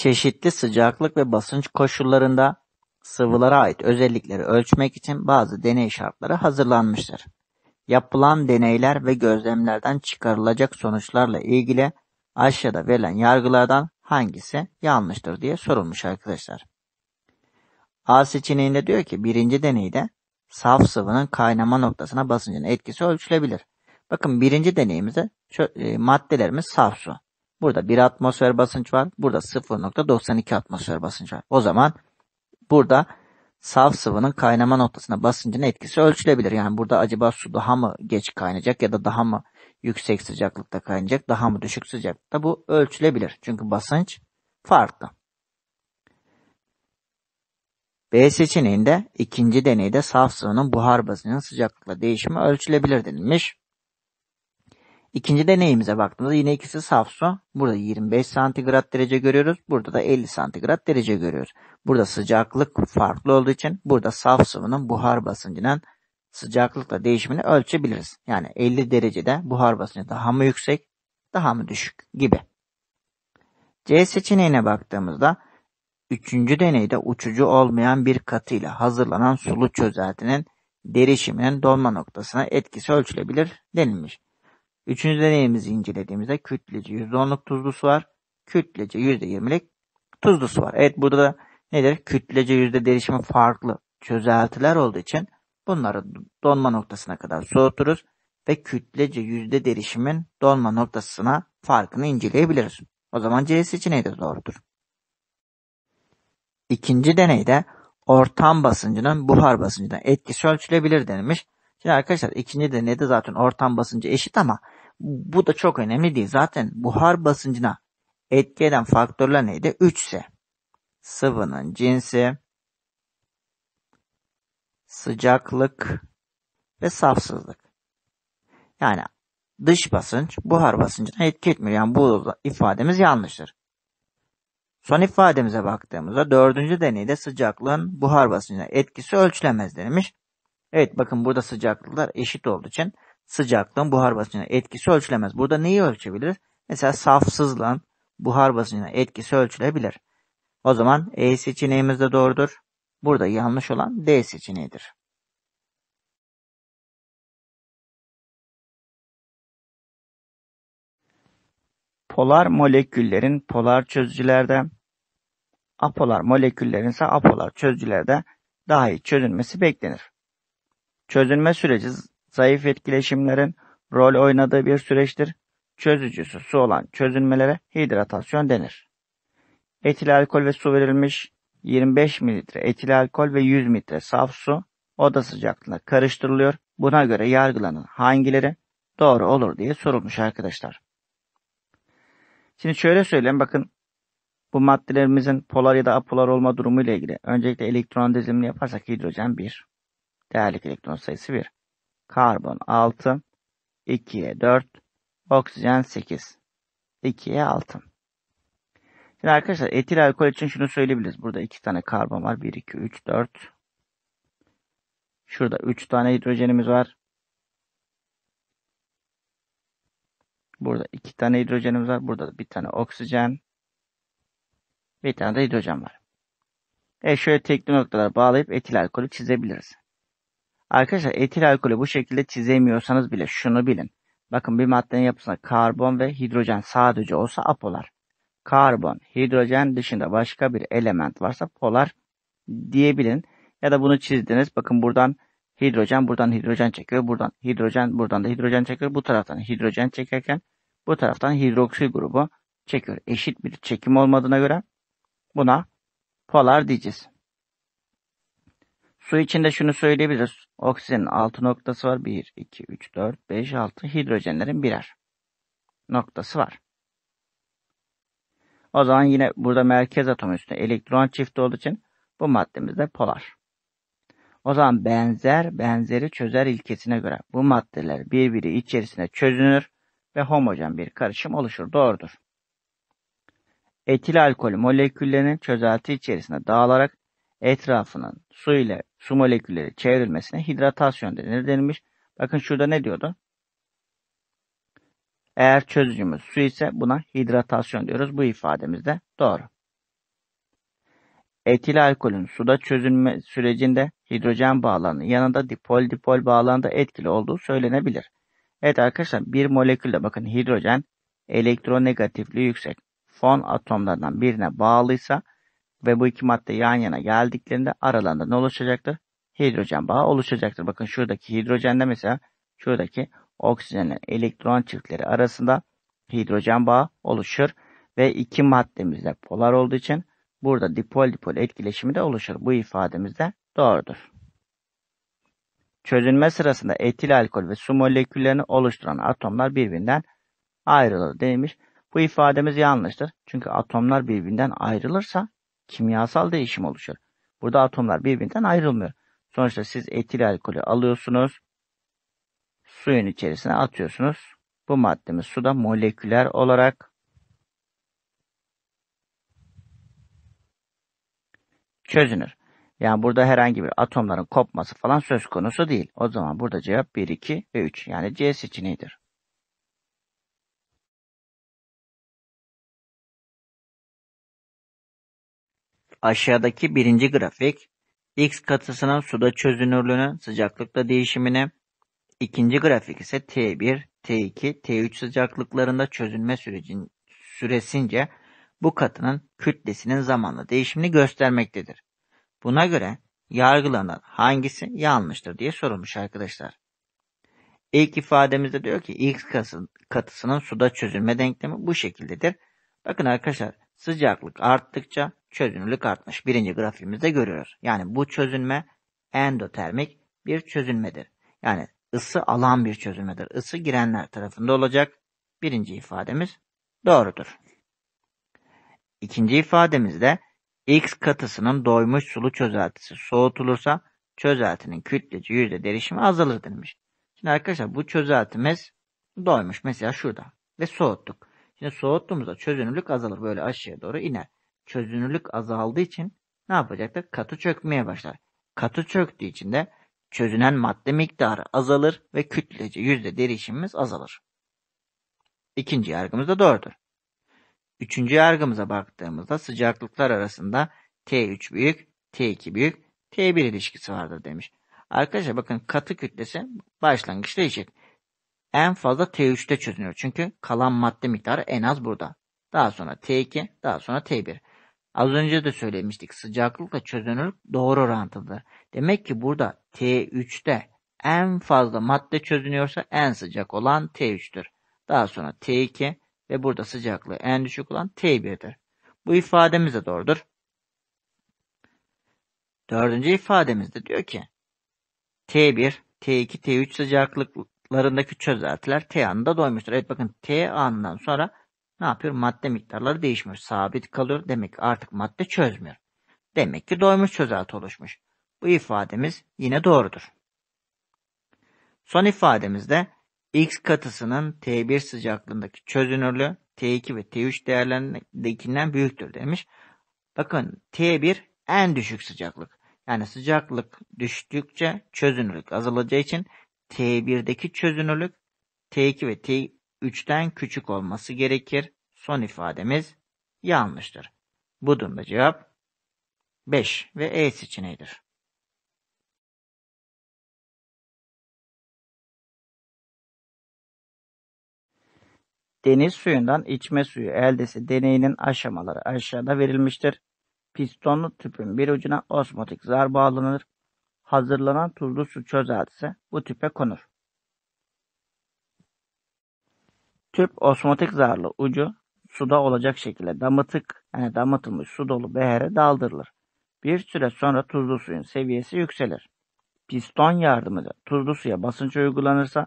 Çeşitli sıcaklık ve basınç koşullarında sıvılara ait özellikleri ölçmek için bazı deney şartları hazırlanmıştır. Yapılan deneyler ve gözlemlerden çıkarılacak sonuçlarla ilgili aşağıda verilen yargılardan hangisi yanlıştır diye sorulmuş arkadaşlar. A seçeneğinde diyor ki birinci deneyde saf sıvının kaynama noktasına basıncın etkisi ölçülebilir. Bakın birinci deneyimizde e, maddelerimiz saf su. Burada 1 atmosfer basınç var. Burada 0.92 atmosfer basınç var. O zaman burada saf sıvının kaynama noktasına basıncın etkisi ölçülebilir. Yani burada acaba su daha mı geç kaynayacak ya da daha mı yüksek sıcaklıkta kaynayacak, daha mı düşük sıcaklıkta bu ölçülebilir. Çünkü basınç farklı. B seçeneğinde ikinci deneyde saf sıvının buhar basıncının sıcaklıkla değişimi ölçülebilir denilmiş. İkinci deneyimize baktığımızda yine ikisi saf su. Burada 25 santigrat derece görüyoruz. Burada da 50 santigrat derece görüyoruz. Burada sıcaklık farklı olduğu için burada saf sıvının buhar basıncının sıcaklıkla değişimini ölçebiliriz. Yani 50 derecede buhar basıncı daha mı yüksek, daha mı düşük gibi. C seçeneğine baktığımızda üçüncü deneyde uçucu olmayan bir katıyla hazırlanan sulu çözeltinin derişiminin dolma noktasına etkisi ölçülebilir denilmiş. Üçüncü deneyimizi incelediğimizde kütlece %10'luk tuzlu su var. Kütlece %20'lik tuzlu su var. Evet burada da nedir? Kütlece yüzde derişimi farklı çözeltiler olduğu için bunları donma noktasına kadar soğuturuz ve kütlece yüzde değişimin donma noktasına farkını inceleyebiliriz. O zaman C seçeneği de doğrudur. İkinci deneyde ortam basıncının buhar basıncına etkisi ölçülebilir denilmiş. Şimdi arkadaşlar ikinci de zaten ortam basıncı eşit ama bu da çok önemli değil. Zaten buhar basıncına etki eden faktörler neydi? 3 ise sıvının cinsi, sıcaklık ve safsızlık. Yani dış basınç buhar basıncına etki etmiyor. Yani bu ifademiz yanlıştır. Son ifademize baktığımızda dördüncü deneyde sıcaklığın buhar basıncına etkisi ölçülemez denilmiş. Evet bakın burada sıcaklıklar eşit olduğu için sıcaklığın buhar basıncına etkisi ölçülemez. Burada neyi ölçebilir? Mesela safsızlığın buhar basıncına etkisi ölçülebilir. O zaman E seçeneğimiz de doğrudur. Burada yanlış olan D seçeneğidir. Polar moleküllerin polar çözücülerde, apolar moleküllerin ise apolar çözücülerde daha iyi çözülmesi beklenir. Çözülme süreci zayıf etkileşimlerin rol oynadığı bir süreçtir. Çözücüsü su olan çözünmelere hidratasyon denir. Etil alkol ve su verilmiş 25 mililitre etil alkol ve 100 mililitre saf su oda sıcaklığında karıştırılıyor. Buna göre yargılanın hangileri doğru olur diye sorulmuş arkadaşlar. Şimdi şöyle söyleyeyim bakın bu maddelerimizin polar ya da apolar olma durumu ile ilgili öncelikle elektron dizimini yaparsak hidrojen 1. Değerli elektron sayısı 1. Karbon 6, 2'ye 4, oksijen 8. 2'ye 6. Şimdi arkadaşlar etil alkol için şunu söyleyebiliriz. Burada 2 tane karbon var. 1, 2, 3, 4. Şurada 3 tane hidrojenimiz var. Burada 2 tane hidrojenimiz var. Burada da bir tane oksijen. Bir tane de hidrojen var. E şöyle tekli noktalar bağlayıp etil alkolü çizebiliriz. Arkadaşlar etil alkolü bu şekilde çizemiyorsanız bile şunu bilin. Bakın bir maddenin yapısında karbon ve hidrojen sadece olsa apolar. Karbon, hidrojen dışında başka bir element varsa polar diyebilin. Ya da bunu çizdiniz. Bakın buradan hidrojen, buradan hidrojen çekiyor. Buradan hidrojen, buradan da hidrojen çekiyor. Bu taraftan hidrojen çekerken bu taraftan hidroksil grubu çekiyor. Eşit bir çekim olmadığına göre buna polar diyeceğiz. Su içinde şunu söyleyebiliriz. Oksijenin 6 noktası var. 1, 2, 3, 4, 5, 6. Hidrojenlerin birer noktası var. O zaman yine burada merkez atom üstünde elektron çifti olduğu için bu maddemiz de polar. O zaman benzer benzeri çözer ilkesine göre bu maddeler birbiri içerisine çözünür ve homojen bir karışım oluşur. Doğrudur. Etil alkolü moleküllerinin çözelti içerisinde dağılarak etrafının su ile su molekülleri çevrilmesine hidratasyon denir denilmiş. Bakın şurada ne diyordu? Eğer çözücümüz su ise buna hidratasyon diyoruz. Bu ifademiz de doğru. Etil alkolün suda çözünme sürecinde hidrojen bağlarının yanında dipol dipol bağlarında etkili olduğu söylenebilir. Evet arkadaşlar bir molekülde bakın hidrojen elektronegatifliği yüksek fon atomlarından birine bağlıysa ve bu iki madde yan yana geldiklerinde aralarında ne oluşacaktır? Hidrojen bağı oluşacaktır. Bakın şuradaki hidrojende mesela şuradaki oksijenle elektron çiftleri arasında hidrojen bağı oluşur ve iki maddemiz de polar olduğu için burada dipol dipol etkileşimi de oluşur. Bu ifademiz de doğrudur. Çözünme sırasında etil alkol ve su moleküllerini oluşturan atomlar birbirinden ayrılır demiş. Bu ifademiz yanlıştır. Çünkü atomlar birbirinden ayrılırsa kimyasal değişim oluşur. Burada atomlar birbirinden ayrılmıyor. Sonuçta siz etil alkolü alıyorsunuz. Suyun içerisine atıyorsunuz. Bu maddemiz suda moleküler olarak çözünür. Yani burada herhangi bir atomların kopması falan söz konusu değil. O zaman burada cevap 1, 2 ve 3 yani C seçeneğidir. Aşağıdaki birinci grafik X katısının suda çözünürlüğünün sıcaklıkla değişimini, ikinci grafik ise T1, T2, T3 sıcaklıklarında çözünme sürecin, süresince bu katının kütlesinin zamanla değişimini göstermektedir. Buna göre yargılanan hangisi yanlıştır diye sorulmuş arkadaşlar. İlk ifademizde diyor ki X katısının suda çözülme denklemi bu şekildedir. Bakın arkadaşlar sıcaklık arttıkça çözünürlük artmış. Birinci grafiğimizde görüyoruz. Yani bu çözünme endotermik bir çözünmedir. Yani ısı alan bir çözünmedir. Isı girenler tarafında olacak. Birinci ifademiz doğrudur. İkinci ifademizde X katısının doymuş sulu çözeltisi soğutulursa çözeltinin kütlece yüzde derişimi azalır denilmiş. Şimdi arkadaşlar bu çözeltimiz doymuş. Mesela şurada. Ve soğuttuk. Şimdi soğuttuğumuzda çözünürlük azalır. Böyle aşağıya doğru iner çözünürlük azaldığı için ne yapacaktır? Katı çökmeye başlar. Katı çöktüğü için de çözünen madde miktarı azalır ve kütlece yüzde derişimimiz azalır. İkinci yargımız da doğrudur. Üçüncü yargımıza baktığımızda sıcaklıklar arasında T3 büyük, T2 büyük, T1 ilişkisi vardır demiş. Arkadaşlar bakın katı kütlesi başlangıçta eşit. En fazla T3'te çözünür. Çünkü kalan madde miktarı en az burada. Daha sonra T2, daha sonra T1. Az önce de söylemiştik sıcaklıkla çözünürlük doğru orantılıdır. Demek ki burada T3'te en fazla madde çözünüyorsa en sıcak olan T3'tür. Daha sonra T2 ve burada sıcaklığı en düşük olan T1'dir. Bu ifademiz de doğrudur. Dördüncü ifademizde diyor ki T1, T2, T3 sıcaklıklarındaki çözeltiler T anında doymuştur. Evet bakın T anından sonra ne yapıyor? Madde miktarları değişmiyor. Sabit kalıyor. Demek ki artık madde çözmüyor. Demek ki doymuş çözelti oluşmuş. Bu ifademiz yine doğrudur. Son ifademizde X katısının T1 sıcaklığındaki çözünürlüğü T2 ve T3 değerlerindekinden büyüktür demiş. Bakın T1 en düşük sıcaklık. Yani sıcaklık düştükçe çözünürlük azalacağı için T1'deki çözünürlük T2 ve T 3'ten küçük olması gerekir. Son ifademiz yanlıştır. Bu durumda cevap 5 ve E seçeneğidir. Deniz suyundan içme suyu eldesi deneyinin aşamaları aşağıda verilmiştir. Pistonlu tüpün bir ucuna osmotik zar bağlanır. Hazırlanan tuzlu su çözeltisi bu tüpe konur. Tüp osmotik zarlı ucu suda olacak şekilde damıtık yani damıtılmış su dolu behere daldırılır. Bir süre sonra tuzlu suyun seviyesi yükselir. Piston yardımıyla tuzlu suya basınç uygulanırsa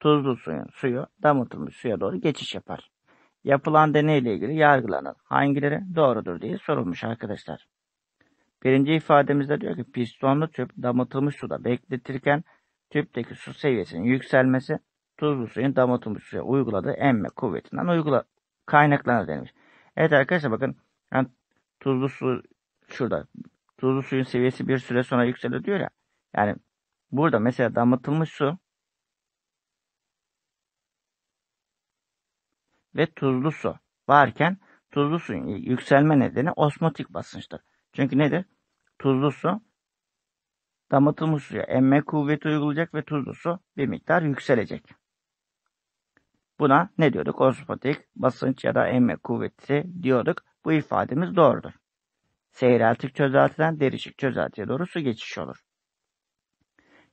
tuzlu suyun suyu damıtılmış suya doğru geçiş yapar. Yapılan deney ile ilgili yargılanan hangileri doğrudur diye sorulmuş arkadaşlar. Birinci ifademizde diyor ki pistonlu tüp damıtılmış suda bekletirken tüpteki su seviyesinin yükselmesi tuzlu suyun damlatılmış suya uyguladığı emme kuvvetinden uygula kaynaklanır denilmiş. Evet arkadaşlar bakın yani tuzlu su şurada tuzlu suyun seviyesi bir süre sonra yükselir diyor ya. Yani burada mesela damlatılmış su ve tuzlu su varken tuzlu suyun yükselme nedeni osmotik basınçtır. Çünkü nedir? Tuzlu su damlatılmış suya emme kuvveti uygulayacak ve tuzlu su bir miktar yükselecek. Buna ne diyorduk? Osmotik basınç ya da emme kuvveti diyorduk. Bu ifademiz doğrudur. Seyreltik çözeltiden derişik çözeltiye doğru su geçiş olur.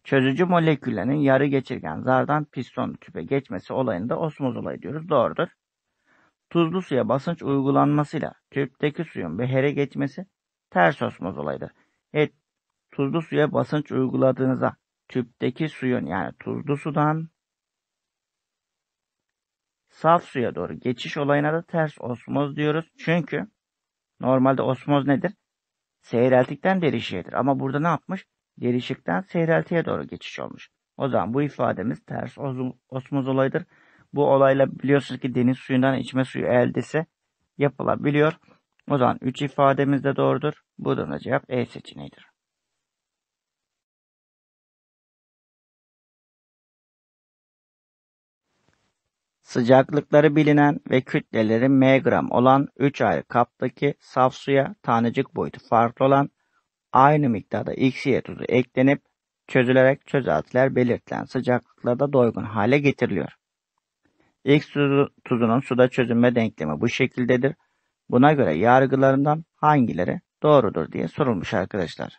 Çözücü moleküllerin yarı geçirgen zardan piston tüpe geçmesi olayını da osmoz olayı diyoruz. Doğrudur. Tuzlu suya basınç uygulanmasıyla tüpteki suyun behere geçmesi ters osmoz olayıdır. Evet, tuzlu suya basınç uyguladığınızda tüpteki suyun yani tuzlu sudan saf suya doğru geçiş olayına da ters osmoz diyoruz. Çünkü normalde osmoz nedir? Seyreltikten derişiyedir. Ama burada ne yapmış? Derişikten seyreltiye doğru geçiş olmuş. O zaman bu ifademiz ters osmoz olayıdır. Bu olayla biliyorsunuz ki deniz suyundan içme suyu eldesi yapılabiliyor. O zaman 3 ifademiz de doğrudur. Bu da cevap E seçeneğidir. Sıcaklıkları bilinen ve kütleleri m gram olan üç ayrı kaptaki saf suya tanecik boyutu farklı olan aynı miktarda XY tuzu eklenip çözülerek çözeltiler belirtilen sıcaklıklarda doygun hale getiriliyor. X tuzu, tuzunun suda çözünme denklemi bu şekildedir. Buna göre yargılarından hangileri doğrudur diye sorulmuş arkadaşlar.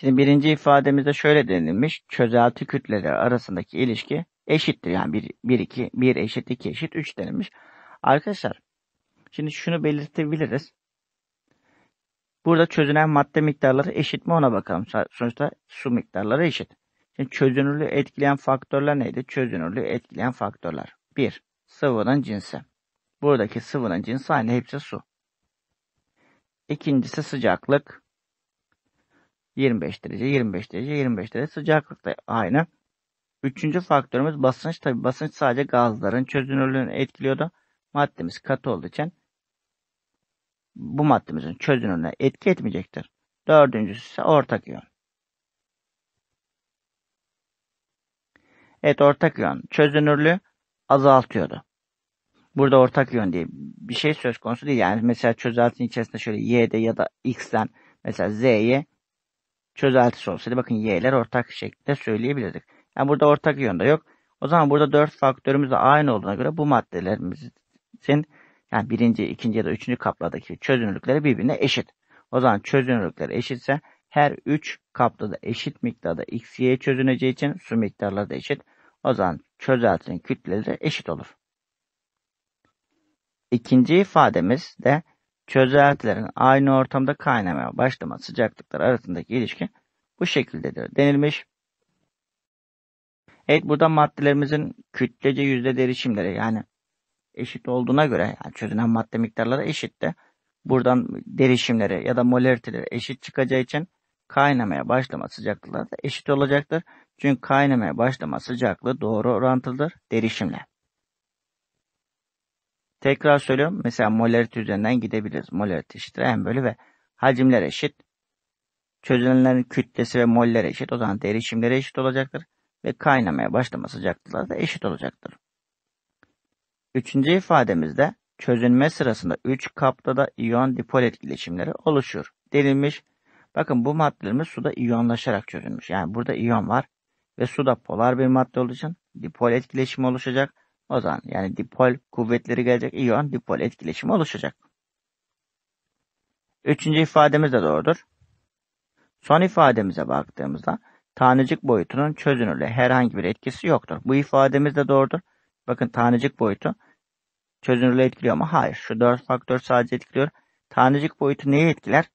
Şimdi birinci ifademizde şöyle denilmiş. Çözelti kütleleri arasındaki ilişki eşittir. Yani 1, 1, 2, 1 eşit, 2 eşit, 3 denilmiş. Arkadaşlar şimdi şunu belirtebiliriz. Burada çözünen madde miktarları eşit mi ona bakalım. Sonuçta su miktarları eşit. Şimdi çözünürlüğü etkileyen faktörler neydi? Çözünürlüğü etkileyen faktörler. 1. Sıvının cinsi. Buradaki sıvının cinsi aynı hepsi su. İkincisi sıcaklık. 25 derece, 25 derece, 25 derece sıcaklıkta aynı. Üçüncü faktörümüz basınç. Tabi basınç sadece gazların çözünürlüğünü etkiliyordu. Maddemiz katı olduğu için bu maddemizin çözünürlüğüne etki etmeyecektir. Dördüncüsü ise ortak iyon. Evet ortak iyon çözünürlüğü azaltıyordu. Burada ortak iyon diye bir şey söz konusu değil. Yani mesela çözeltinin içerisinde şöyle Y'de ya da X'den mesela Z'ye çözeltisi olsaydı bakın y'ler ortak şekilde söyleyebilirdik. Yani burada ortak yön da yok. O zaman burada 4 faktörümüz de aynı olduğuna göre bu maddelerimizin yani birinci, ikinci ya da üçüncü kapladaki çözünürlükleri birbirine eşit. O zaman çözünürlükleri eşitse her 3 kapta da eşit miktarda x, y çözüneceği için su miktarları da eşit. O zaman çözeltinin kütleleri eşit olur. İkinci ifademiz de çözeltilerin aynı ortamda kaynamaya başlama sıcaklıkları arasındaki ilişki bu şekildedir denilmiş. Evet burada maddelerimizin kütlece yüzde derişimleri yani eşit olduğuna göre yani çözünen madde miktarları eşit de buradan derişimleri ya da molariteleri eşit çıkacağı için kaynamaya başlama sıcaklıkları da eşit olacaktır. Çünkü kaynamaya başlama sıcaklığı doğru orantılıdır derişimle. Tekrar söylüyorum. Mesela molarite üzerinden gidebiliriz. Molarite eşittir m bölü ve hacimler eşit. çözünenlerin kütlesi ve moller eşit. O zaman derişimleri eşit olacaktır. Ve kaynamaya başlama sıcaklıkları da eşit olacaktır. Üçüncü ifademizde çözünme sırasında 3 kapta da iyon dipol etkileşimleri oluşur. Denilmiş. Bakın bu maddelerimiz suda iyonlaşarak çözülmüş. Yani burada iyon var ve suda polar bir madde olduğu için dipol etkileşimi oluşacak o zaman yani dipol kuvvetleri gelecek, iyon dipol etkileşimi oluşacak. Üçüncü ifademiz de doğrudur. Son ifademize baktığımızda tanecik boyutunun çözünürlüğe herhangi bir etkisi yoktur. Bu ifademiz de doğrudur. Bakın tanecik boyutu çözünürlüğü etkiliyor mu? Hayır. Şu dört faktör sadece etkiliyor. Tanecik boyutu neyi etkiler?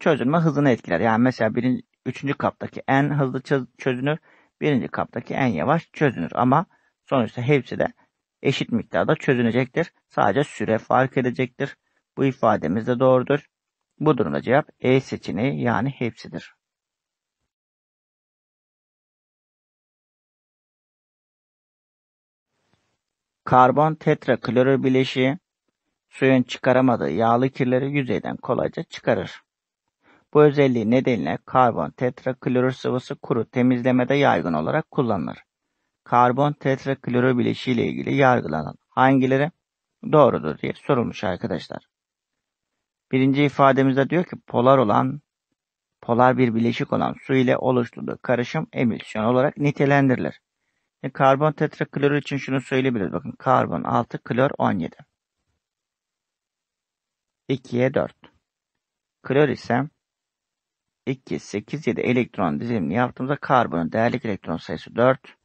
Çözünme hızını etkiler. Yani mesela birinci, üçüncü kaptaki en hızlı çözünür, birinci kaptaki en yavaş çözünür. Ama sonuçta hepsi de eşit miktarda çözünecektir. Sadece süre fark edecektir. Bu ifademiz de doğrudur. Bu durumda cevap E seçeneği yani hepsidir. Karbon tetraklorür bileşiği suyun çıkaramadığı yağlı kirleri yüzeyden kolayca çıkarır. Bu özelliği nedeniyle karbon tetraklorür sıvısı kuru temizlemede yaygın olarak kullanılır karbon tetrakloro bileşiği ile ilgili yargılanan hangileri doğrudur diye sorulmuş arkadaşlar. Birinci ifademizde diyor ki polar olan polar bir bileşik olan su ile oluşturduğu karışım emülsiyon olarak nitelendirilir. E, karbon tetraklor için şunu söyleyebiliriz. Bakın karbon 6, klor 17. 2'ye 4. Klor ise 2, 8, 7 elektron dizimini yaptığımızda karbonun değerli elektron sayısı 4,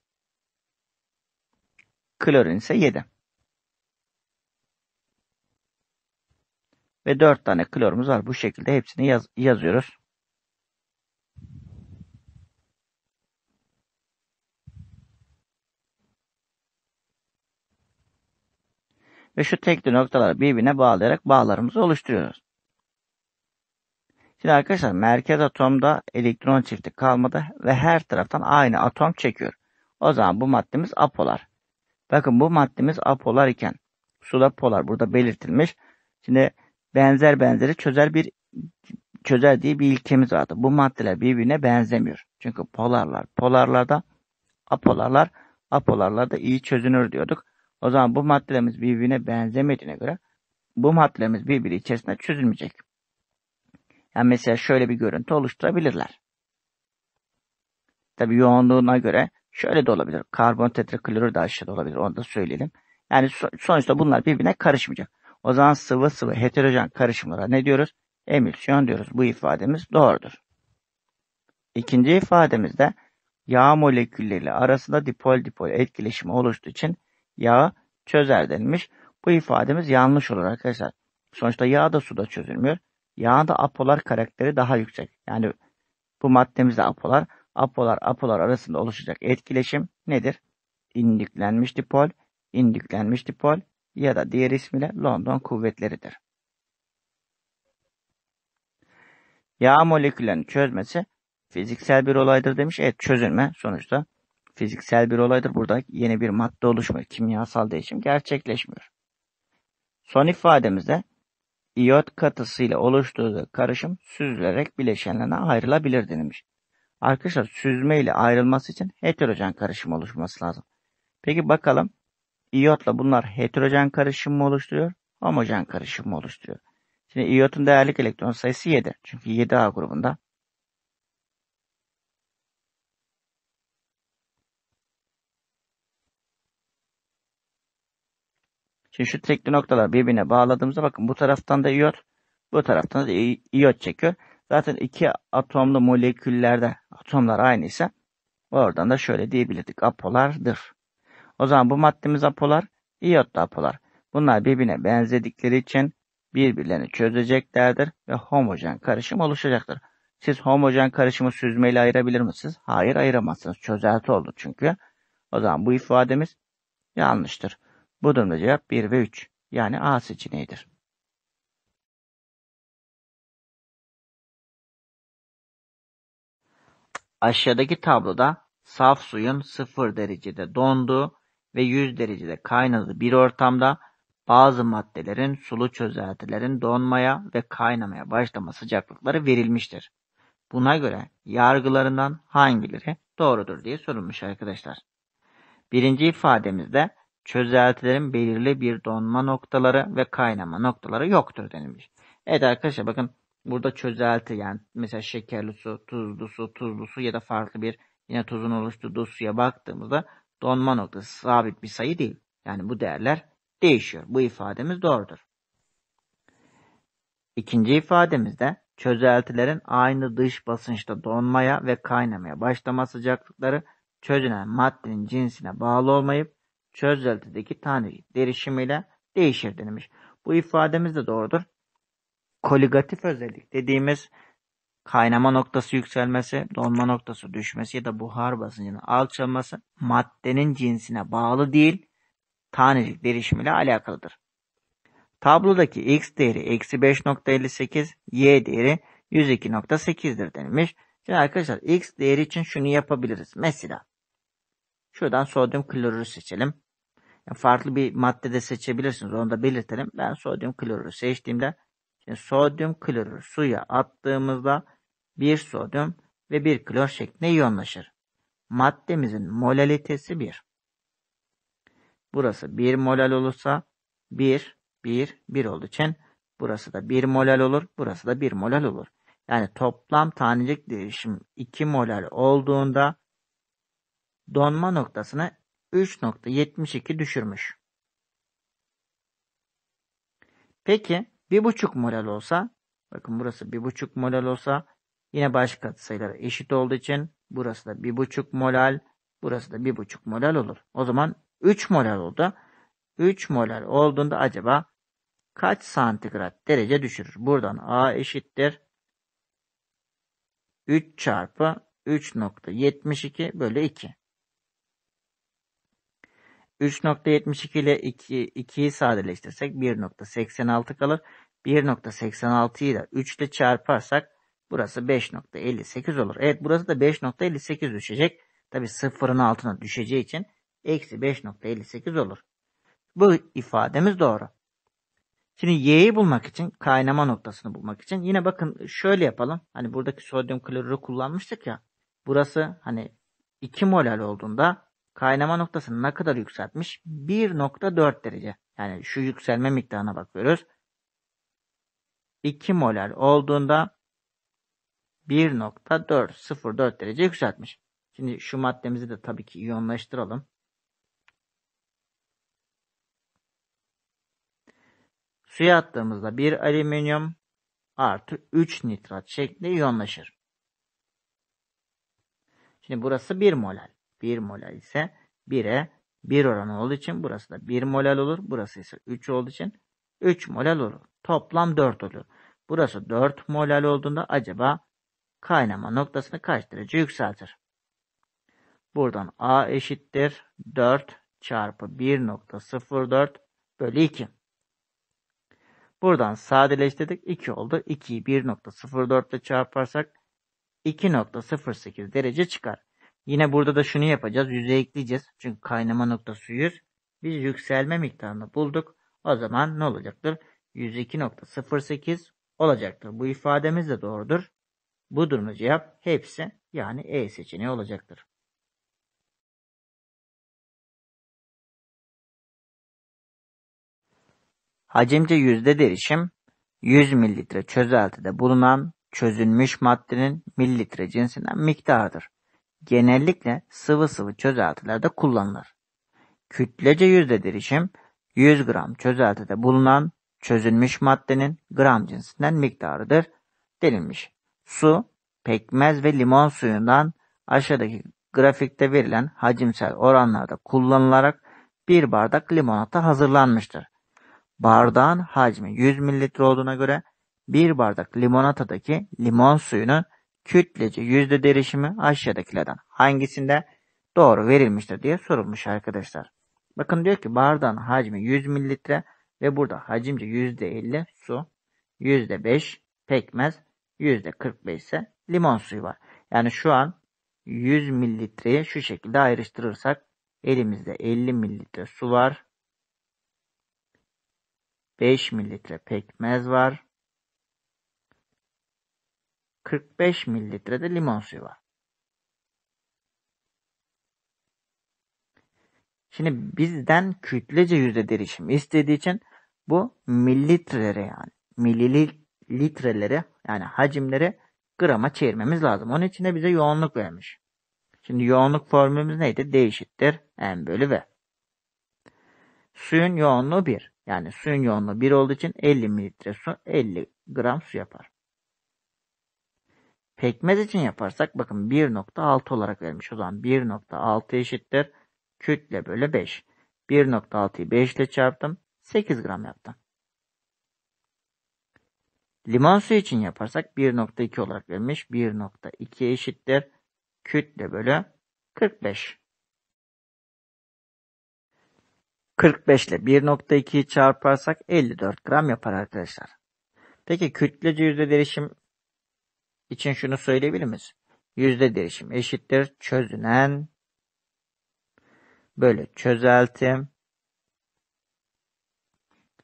Klorin ise 7. Ve 4 tane klorumuz var. Bu şekilde hepsini yaz yazıyoruz. Ve şu tekli noktaları birbirine bağlayarak bağlarımızı oluşturuyoruz. Şimdi arkadaşlar merkez atomda elektron çifti kalmadı ve her taraftan aynı atom çekiyor. O zaman bu maddemiz apolar. Bakın bu maddemiz apolar iken suda polar burada belirtilmiş. Şimdi benzer benzeri çözer bir çözer diye bir ilkemiz vardı. Bu maddeler birbirine benzemiyor. Çünkü polarlar polarlarda apolarlar apolarlarda iyi çözünür diyorduk. O zaman bu maddelerimiz birbirine benzemediğine göre bu maddelerimiz birbiri içerisinde çözülmeyecek. Yani mesela şöyle bir görüntü oluşturabilirler. Tabi yoğunluğuna göre Şöyle de olabilir. Karbon tetraklorür de aşağıda olabilir. Onu da söyleyelim. Yani so sonuçta bunlar birbirine karışmayacak. O zaman sıvı sıvı heterojen karışımlara ne diyoruz? Emülsiyon diyoruz. Bu ifademiz doğrudur. İkinci ifademizde yağ molekülleriyle arasında dipol dipol etkileşimi oluştuğu için yağı çözer denilmiş. Bu ifademiz yanlış olur arkadaşlar. Sonuçta yağ da suda çözülmüyor. Yağın da apolar karakteri daha yüksek. Yani bu maddemizde apolar apolar apolar arasında oluşacak etkileşim nedir? İndüklenmiş dipol, indüklenmiş dipol ya da diğer ismiyle London kuvvetleridir. Yağ moleküllerini çözmesi fiziksel bir olaydır demiş. Evet çözülme sonuçta fiziksel bir olaydır. Burada yeni bir madde oluşmuyor. Kimyasal değişim gerçekleşmiyor. Son ifademizde iyot katısıyla oluşturduğu karışım süzülerek bileşenlerine ayrılabilir denilmiş. Arkadaşlar süzme ile ayrılması için heterojen karışım oluşması lazım. Peki bakalım iyotla bunlar heterojen karışım mı oluşturuyor, homojen karışım mı oluşturuyor? Şimdi iyotun değerlik elektron sayısı 7. Çünkü 7A grubunda. Şimdi şu tekli noktalar birbirine bağladığımızda bakın bu taraftan da iyot, bu taraftan da iyot çekiyor. Zaten iki atomlu moleküllerde tutumlar aynıysa oradan da şöyle diyebilirdik. Apolardır. O zaman bu maddemiz apolar, iyot apolar. Bunlar birbirine benzedikleri için birbirlerini çözeceklerdir ve homojen karışım oluşacaktır. Siz homojen karışımı süzmeyle ayırabilir misiniz? Hayır ayıramazsınız. Çözelti oldu çünkü. O zaman bu ifademiz yanlıştır. Bu durumda cevap 1 ve 3 yani A seçeneğidir. Aşağıdaki tabloda saf suyun 0 derecede donduğu ve 100 derecede kaynadığı bir ortamda bazı maddelerin sulu çözeltilerin donmaya ve kaynamaya başlama sıcaklıkları verilmiştir. Buna göre yargılarından hangileri doğrudur diye sorulmuş arkadaşlar. Birinci ifademizde çözeltilerin belirli bir donma noktaları ve kaynama noktaları yoktur denilmiş. Evet arkadaşlar bakın Burada çözelti yani mesela şekerli su, tuzlu su, tuzlu su ya da farklı bir yine tuzun oluşturduğu suya baktığımızda donma noktası sabit bir sayı değil. Yani bu değerler değişiyor. Bu ifademiz doğrudur. İkinci ifademizde çözeltilerin aynı dış basınçta donmaya ve kaynamaya başlama sıcaklıkları çözünen maddenin cinsine bağlı olmayıp çözeltideki tane derişimiyle değişir denilmiş. Bu ifademiz de doğrudur koligatif özellik dediğimiz kaynama noktası yükselmesi, donma noktası düşmesi ya da buhar basıncının alçalması maddenin cinsine bağlı değil, tanecik derişimiyle alakalıdır. Tablodaki x değeri eksi 5.58, y değeri 102.8'dir denilmiş. Şimdi arkadaşlar x değeri için şunu yapabiliriz. Mesela şuradan sodyum klorürü seçelim. Yani farklı bir maddede seçebilirsiniz. Onu da belirtelim. Ben sodyum klorürü seçtiğimde Şimdi sodyum klorür suya attığımızda bir sodyum ve bir klor şeklinde iyonlaşır. Maddemizin molalitesi 1. Burası 1 molal olursa 1, 1, 1 olduğu için burası da 1 molal olur, burası da 1 molal olur. Yani toplam tanecik değişim 2 molal olduğunda donma noktasını 3.72 düşürmüş. Peki bir buçuk molal olsa bakın burası bir buçuk molal olsa yine baş katsayıları eşit olduğu için burası da bir buçuk molal, burası da bir buçuk molal olur. O zaman 3 molal oldu. 3 molal olduğunda acaba kaç santigrat derece düşürür? Buradan A eşittir. 3 çarpı 3.72 bölü 2. 3.72 ile 2, 2'yi sadeleştirsek 1.86 kalır. 1.86'yı da 3 ile çarparsak burası 5.58 olur. Evet burası da 5.58 düşecek. Tabi sıfırın altına düşeceği için eksi 5.58 olur. Bu ifademiz doğru. Şimdi y'yi bulmak için kaynama noktasını bulmak için yine bakın şöyle yapalım. Hani buradaki sodyum klorürü kullanmıştık ya. Burası hani 2 molal olduğunda kaynama noktasını ne kadar yükseltmiş? 1.4 derece. Yani şu yükselme miktarına bakıyoruz. 2 molar olduğunda 1.404 derece yükseltmiş. Şimdi şu maddemizi de tabii ki iyonlaştıralım. Suya attığımızda 1 alüminyum artı 3 nitrat şeklinde iyonlaşır. Şimdi burası 1 molal. 1 molal ise 1'e 1 oranı olduğu için burası da 1 molal olur. Burası ise 3 olduğu için 3 molal olur. Toplam 4 olur. Burası 4 molal olduğunda acaba kaynama noktasını kaç derece yükseltir? Buradan A eşittir 4 çarpı 1.04 bölü 2. Buradan sadeleştirdik 2 oldu. 2'yi 1.04 ile çarparsak 2.08 derece çıkar. Yine burada da şunu yapacağız. Yüze ekleyeceğiz. Çünkü kaynama noktası 100. Biz yükselme miktarını bulduk. O zaman ne olacaktır? 102.08 olacaktır. Bu ifademiz de doğrudur. Bu durumda cevap hepsi yani E seçeneği olacaktır. Hacimce yüzde derişim 100 mililitre çözeltide bulunan çözünmüş maddenin mililitre cinsinden miktarıdır. Genellikle sıvı sıvı çözeltilerde kullanılır. Kütlece yüzde derişim 100 gram çözeltide bulunan çözülmüş maddenin gram cinsinden miktarıdır denilmiş. Su, pekmez ve limon suyundan aşağıdaki grafikte verilen hacimsel oranlarda kullanılarak bir bardak limonata hazırlanmıştır. Bardağın hacmi 100 mililitre olduğuna göre bir bardak limonatadaki limon suyunun kütlece yüzde derişimi aşağıdakilerden hangisinde doğru verilmiştir diye sorulmuş arkadaşlar. Bakın diyor ki bardağın hacmi 100 mililitre ve burada hacimce %50 su, %5 pekmez, %45 ise limon suyu var. Yani şu an 100 mililitreyi şu şekilde ayrıştırırsak elimizde 50 mililitre su var. 5 mililitre pekmez var. 45 mililitre de limon suyu var. Şimdi bizden kütlece yüzde derişim istediği için bu mililitrelere yani mililitrelere yani hacimleri grama çevirmemiz lazım. Onun için de bize yoğunluk vermiş. Şimdi yoğunluk formülümüz neydi? D eşittir M bölü V. Suyun yoğunluğu 1. Yani suyun yoğunluğu 1 olduğu için 50 mililitre su 50 gram su yapar. Pekmez için yaparsak bakın 1.6 olarak vermiş. O zaman 1.6 eşittir kütle bölü 5. 1.6'yı 5 ile çarptım. 8 gram yaptım. Limon suyu için yaparsak 1.2 olarak verilmiş. 1.2 eşittir. Kütle bölü 45. 45 ile 1.2'yi çarparsak 54 gram yapar arkadaşlar. Peki kütle yüzde derişim için şunu söyleyebilir miyiz? Yüzde derişim eşittir çözünen bölü çözeltim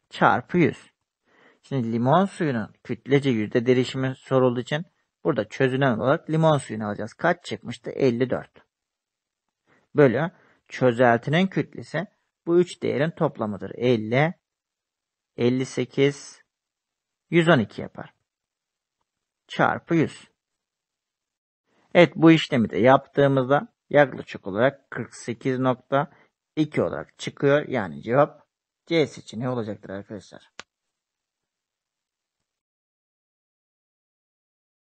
çarpı 100. Şimdi limon suyunun kütlece yüzde derişimi sorulduğu için burada çözünen olarak limon suyunu alacağız. Kaç çıkmıştı? 54. Bölü çözeltinin kütlesi bu üç değerin toplamıdır. 50, 58, 112 yapar. Çarpı 100. Evet bu işlemi de yaptığımızda yaklaşık olarak 48.2 olarak çıkıyor. Yani cevap C seçeneği olacaktır arkadaşlar.